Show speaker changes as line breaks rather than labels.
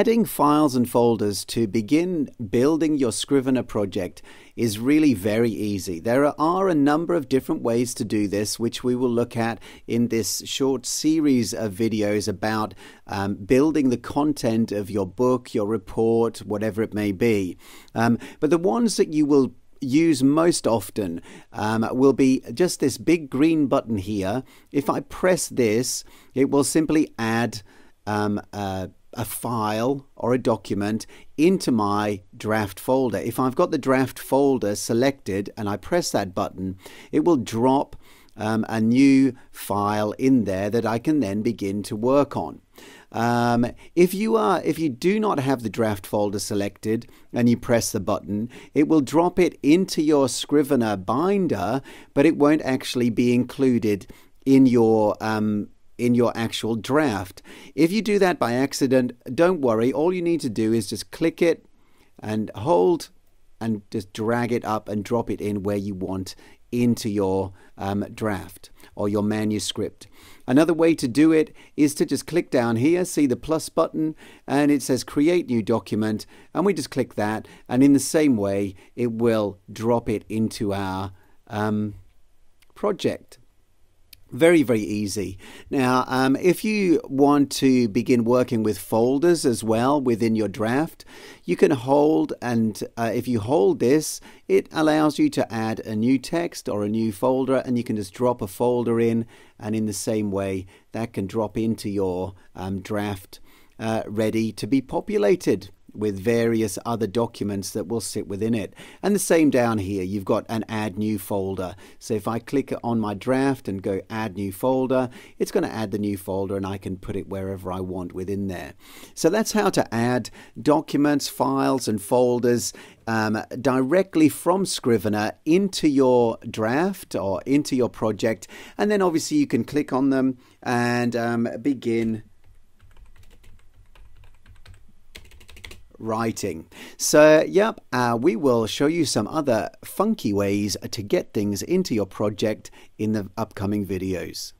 Adding files and folders to begin building your Scrivener project is really very easy. There are a number of different ways to do this, which we will look at in this short series of videos about um, building the content of your book, your report, whatever it may be. Um, but the ones that you will use most often um, will be just this big green button here. If I press this, it will simply add. Um, uh, a file or a document into my draft folder. If I've got the draft folder selected and I press that button, it will drop um, a new file in there that I can then begin to work on. Um, if you are, if you do not have the draft folder selected and you press the button, it will drop it into your Scrivener binder, but it won't actually be included in your um, in your actual draft. If you do that by accident, don't worry. All you need to do is just click it and hold and just drag it up and drop it in where you want into your um, draft or your manuscript. Another way to do it is to just click down here, see the plus button, and it says create new document, and we just click that, and in the same way, it will drop it into our um, project. Very, very easy. Now, um, if you want to begin working with folders as well within your draft, you can hold, and uh, if you hold this, it allows you to add a new text or a new folder, and you can just drop a folder in, and in the same way, that can drop into your um, draft uh, ready to be populated with various other documents that will sit within it. And the same down here, you've got an add new folder. So if I click on my draft and go add new folder, it's going to add the new folder and I can put it wherever I want within there. So that's how to add documents, files and folders um, directly from Scrivener into your draft or into your project. And then obviously you can click on them and um, begin writing. So, yep, uh, we will show you some other funky ways to get things into your project in the upcoming videos.